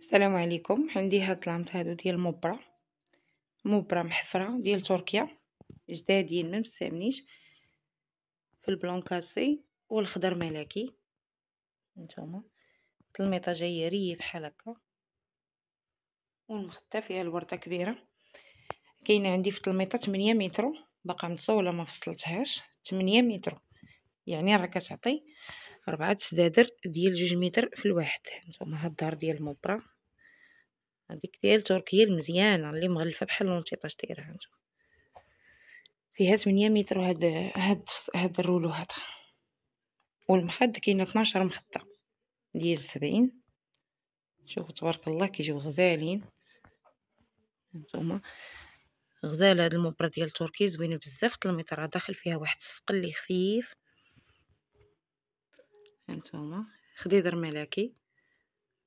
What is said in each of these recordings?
السلام عليكم عندي هاد لامط هادو ديال مبرة مبرة محفرة ديال تركيا جدادين ما مستعملينش في البلون كاسي والخضر ملكي نتوما الميطه جايه ريه بحال هكا والمخده فيها الورده كبيره كاينه عندي في الميطه 8 متر باقا متصوله ما فصلتهاش 8 متر يعني راه كتعطي ربعة سدادر ديال جوج متر في الواحد نتوما هاد الدار ديال مبرة هذيك ديال تركيا المزيانة اللي مغلفة بحال لونطيطاج دايره نتوما فيها 8 متر وهاد هاد هاد الرولو هاد والمخد كاين 12 مخده ديال 70 شوفوا تبارك الله كيجيو غزالين هانتوما غزال هاد المبرة ديال تركي زوينة بزاف المتر داخل فيها واحد السقل اللي خفيف هانتوما خديدر ملاكي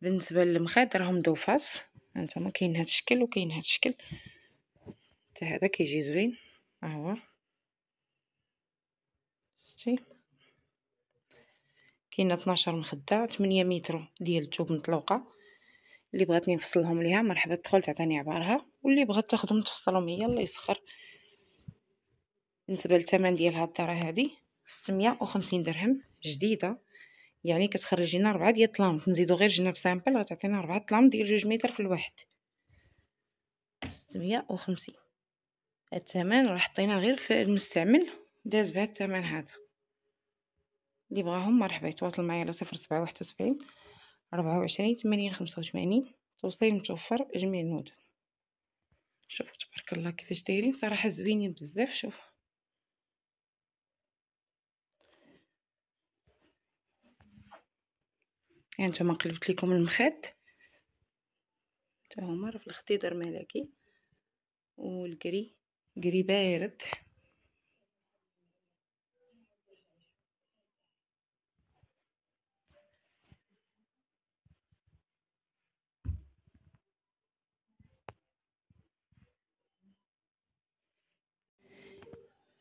بالنسبة للمخاد راهم دوفاس هانتوما كاين هاد الشكل وكاين هاد الشكل حتى هذا كيجي زوين ها هو شتي كاين 12 مخده 8 متر ديال الثوب مطلوقه اللي بغاتني نفصلهم ليها مرحبا تدخل تعطيني عبارها واللي بغات تاخدهم تفصلهم هي الله يسخر بالنسبه للثمن ديال هاد الدره هادي 650 درهم جديده يعني كتخرج لنا ربعة ديال الطلام نزيدو غير جناب سامبل غتعطينا ربعة طلام ديال جوج متر في الواحد ستمية وخمسين الثمن راه حطينا غير في المستعمل داز بهاد الثمن هذا اللي بغاهم مرحبا يتواصل معايا على صفر سبعة واحد وسبعين ربعة وعشرين ثمانين خمسة وثمانين توصيل متوفر جميع المدن شوف تبارك الله كيفاش دايرين صراحة زوينين بزاف شوف يعني نتوما قلبت لكم المخيط حتى هما راه في الخضيضر ملكي والكري كري بارد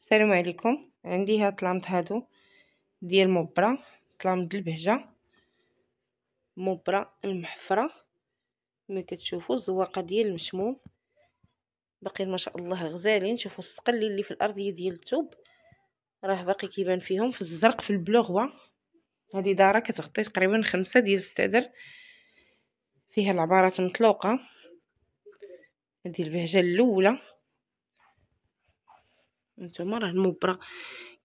السلام عليكم عندي هاد الطلامط هادو ديال مبرة طلامط البهجه مبرة المحفرة كما كتشوفوا الزواقه ديال المشموم باقيين ما شاء الله غزالين شوفوا الصقل اللي في الارضيه ديال الثوب راه باقي كيبان فيهم في الزرق في البلوغوا هذه داره كتغطي تقريبا خمسة ديال السدر فيها العبارات مطلوقه هذه البهجه الاولى نتوما راه المبره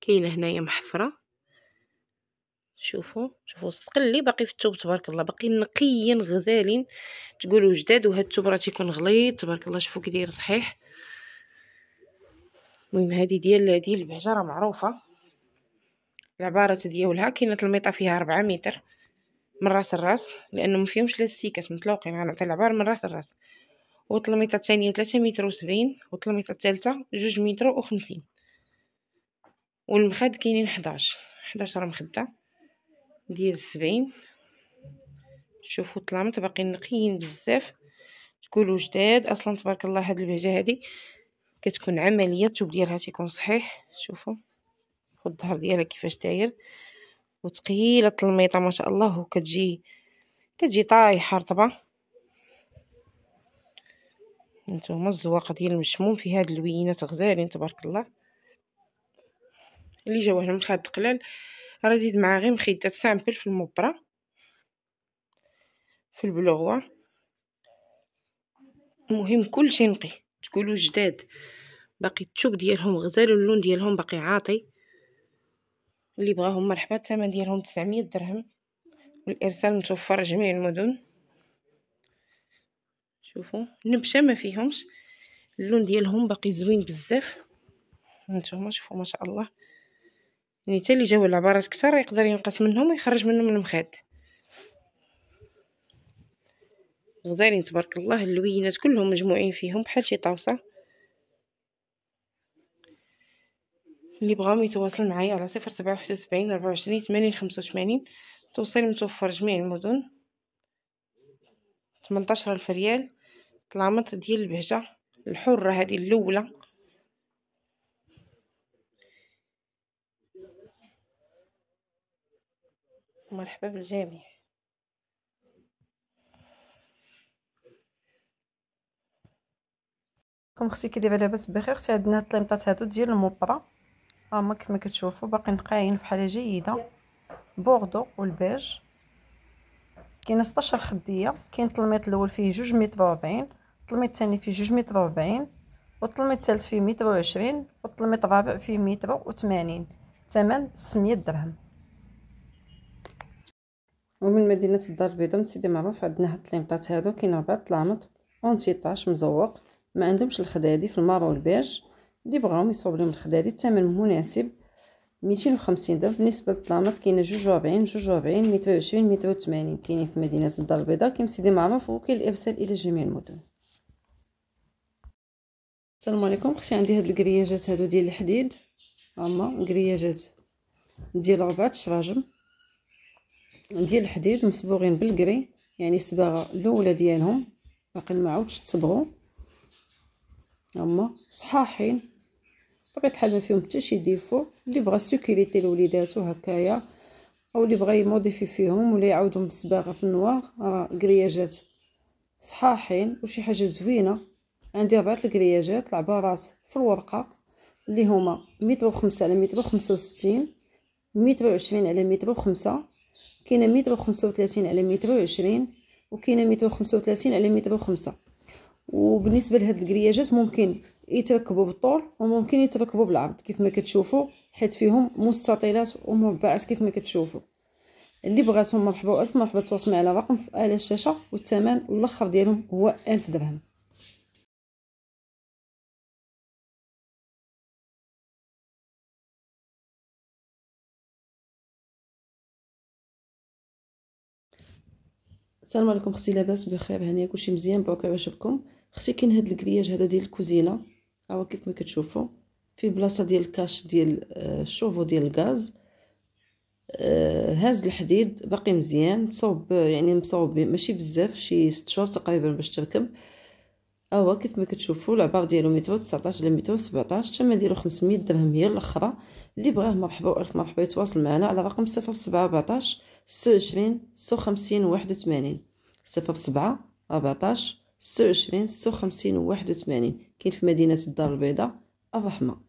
كاينه هنايا محفره شوفوا شوفوا الصقل اللي باقي في الثوب تبارك الله باقي نقي غزال تقولوا جداد وهاد الثوب راه تيكون غليظ تبارك الله شوفوا كي داير صحيح المهم هذه ديال ديال البهجه راه معروفه العباره ديالها كاينه الميطه فيها 4 متر من راس الراس لانه ما فيهمش لاستيكات متلاوقين يعني على يعني العبار من راس الراس والطلميطه الثانيه 3 متر و70 والطلميطه الثالثه 2 متر و50 والمخاد كاينين 11 11 راه مخده ديال السبعين شوفوا الطلامط باقيين نقيين بزاف تكونوا جداد اصلا تبارك الله هاد البهجه هادي كتكون عمليه الثوب ديالها تيكون صحيح شوفوا خد الظهر ديالها كيفاش داير وتقيله الميطه ما شاء الله وكتجي كتجي طايحه رطبه نتوما الزواقه ديال المشموم في هاد اللوينات غزالين تبارك الله اللي هنا من خاد قلال راه زيد معاه غير مخيدات سامبل في المبرة في البلوغوا المهم كلشي نقي تقولوا جداد باقي التوب ديالهم غزال اللون ديالهم باقي عاطي اللي بغاهم مرحبا الثمن ديالهم 900 درهم والارسال متوفر جميع المدن شوفوا النبشه ما فيهمش اللون ديالهم باقي زوين بزاف هانتوما شوفوا ما شاء الله يعني تالي جاو العبارات كثر يقدر ينقص منهم ويخرج منهم المخاد غزالين تبارك الله اللوينات كلهم مجموعين فيهم بحال شي طاوسه اللي بغاهم يتواصل معايا على صفر سبعة وحدة وسبعين ربعة وعشرين ثمانين خمسة وثمانين توصيل متوفر جميع المدن تمنتاشر ألف ريال طلامط ديال البهجة الحرة هذه اللولة مرحبا بالجميع كم خصي كي دابا لاباس بخير خصي عندنا الطليمطات هادو ديال الموبرا آه، هما كما كتشوفوا باقيين نقاين في حاله جيده بوردو والبيج كاين 16 خديه كاين التلميط الاول فيه جوج متر و40 الطلميط الثاني فيه جوج متر و40 والتلميط الثالث فيه متر وعشرين والتلميط الرابع فيه متر وثمانين ثمن 600 درهم ومن مدينه الدار البيضاء من سيدي معروف عندنا هاد الطليمطات هادو كاين ربع طلامط اونتيطاش مزوق ما عندهمش الخدادي في المارو البيج اللي بغاهم يصوب لهم الخدادي الثمن مناسب 250 درهم بالنسبه للطلامط كاينه 42 42 120 180 كاينين في مدينه الدار البيضاء كاين سيدي معروف وكاين الارسال الى جميع المدن السلام عليكم اختي عندي هاد الكرياجات هادو ديال الحديد هما كرياجات ديال ربعة شراجم ديال الحديد مصبوغين بالكري يعني الصباغه الاولى ديالهم باقي ما عاودش تصبغوا هما صحاحين بغيت الحال ما فيهم حتى شي ديفو اللي بغى سيكوريتي لوليداتو هكايا او اللي بغى يموديفي فيهم ولا يعاودهم بالصباغه في النوار راه كرياجات صحاحين وشي حاجه زوينه عندي ربعه الكرياجات العبارات في الورقه اللي هما متر وخمسة على متر وخمسة وستين متر وعشرين على متر وخمسة كاينه متر وخمسة وثلاثين على متر وعشرين وكاينه متر وخمسة وثلاثين على متر وخمسة وبالنسبه لهاد الكرياجات ممكن يتركبوا بالطول وممكن يتركبوا بالعرض كيف ما كتشوفوا حيت فيهم مستطيلات ومربعات كيف ما كتشوفوا اللي بغاتهم مرحبا الف مرحبا تواصلنا على رقم في الشاشه والثمن الاخر ديالهم هو ألف درهم السلام عليكم اختي لاباس بخير هانيه كلشي مزيان بعكا واش بكم اختي كاين هاد الكرياج هذا ديال الكوزينه هو كيف ما كتشوفوا في بلاصه ديال الكاش ديال الشوفو آه، ديال الغاز آه، هاز الحديد باقي مزيان مصوب يعني مصوب ماشي بزاف شي 6 شهور تقريبا باش تركب هو كيف ما كتشوفوا العبار ديالو متر 19 مترو 17 الثمن ديالو 500 درهم هي الاخره اللي بغاه مرحبا و الف مرحبا يتواصل معنا على رقم 0714 ستة وعشرين ستة وخمسين وواحد وثمانين صفر بسبعة ربعطاش ستة وعشرين ستة وخمسين وواحد وثمانين كاين في مدينة الدار البيضاء الرحمة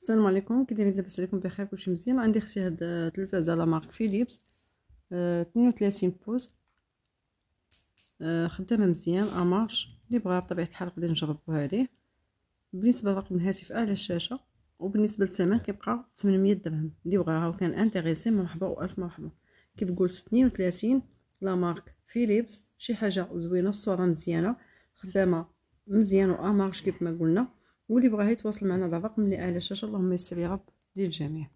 السلام عليكم كي دايرين لاباس عليكم بخير كلشي مزيان عندي اختي هاد التلفازة لا مارك فيليبس اثنين آه، وثلاثين بوز آه، خدامة مزيان امارش لي بغا بطبيعة الحال نقدر نجربو هادي بالنسبه لرقم الهاتف اعلى الشاشه وبالنسبه للثمن كيبقى 800 درهم اللي بغاها وكان انتريسي مرحبا والف مرحبا كيف قلت 32 لا مارك فيليبس شي حاجه زوينه الصوره مزيانه خدامه مزيان وامارش كيف ما قلنا واللي بغاها يتواصل معنا على الرقم اللي اعلى الشاشه اللهم يسر يا رب للجميع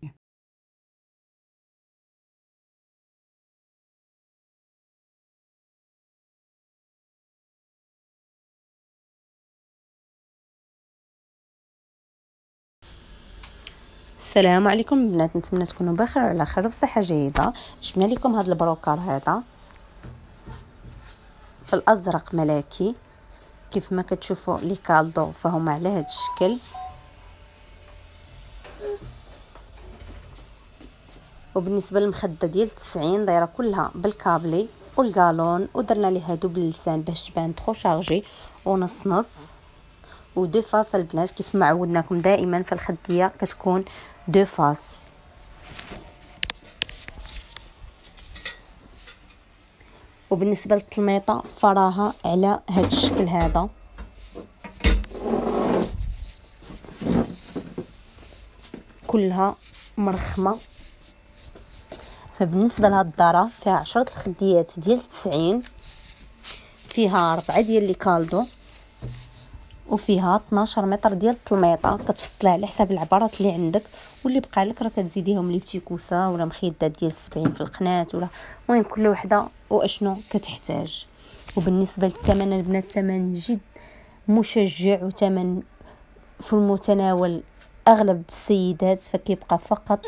السلام عليكم البنات نتمنى تكونوا بخير وعلى خير وصحه جيده جبنا لكم هذا البروكر هذا في الازرق ملكي كيف ما كتشوفوا لي كالدو فهما على هذا الشكل وبالنسبه للمخده ديال 90 دايره كلها بالكابلي والكالون ودرنا ليها دوبل لسان باش تبان تخو شارجي ونص نص ودو فاس البنات كيف ما عودناكم دائما فالخدية كتكون دو فاس وبالنسبة للطلميطة فراها على هاد الشكل هذا كلها مرخمة فبالنسبة لهاد الدارة فيها عشرة الخديات ديال تسعين فيها ربعة ديال لي كالدو وفيها 12 متر ديال الطميطه كتفصلها على حساب العبارات اللي عندك واللي بقى لك راه كتزيديهم لي بتيكوسه ولا مخيدات ديال 70 في القناه ولا المهم كل وحده واشنو كتحتاج وبالنسبه للثمن البنات الثمن جد مشجع وثمن في المتناول أغلب السيدات فكيبقى فقط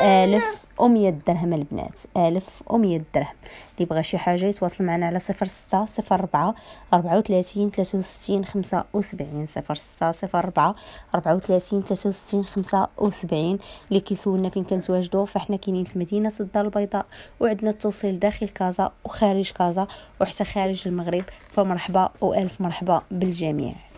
بألف ومية درهم البنات ألف ومية درهم اللي بغى شي حاجة يتواصل معنا على صفر ستة صفر ربعة ربعة وثلاثين ثلاثة وستين خمسة وسبعين صفر ستة صفر ربعة ربعة وثلاثين ثلاثة وستين خمسة وسبعين اللي كيسولنا فين كنتواجدو فاحنا كاينين في مدينة الدار البيضاء وعندنا التوصيل داخل كازا وخارج كازا وحتى خارج المغرب فمرحبا وألف مرحبا بالجميع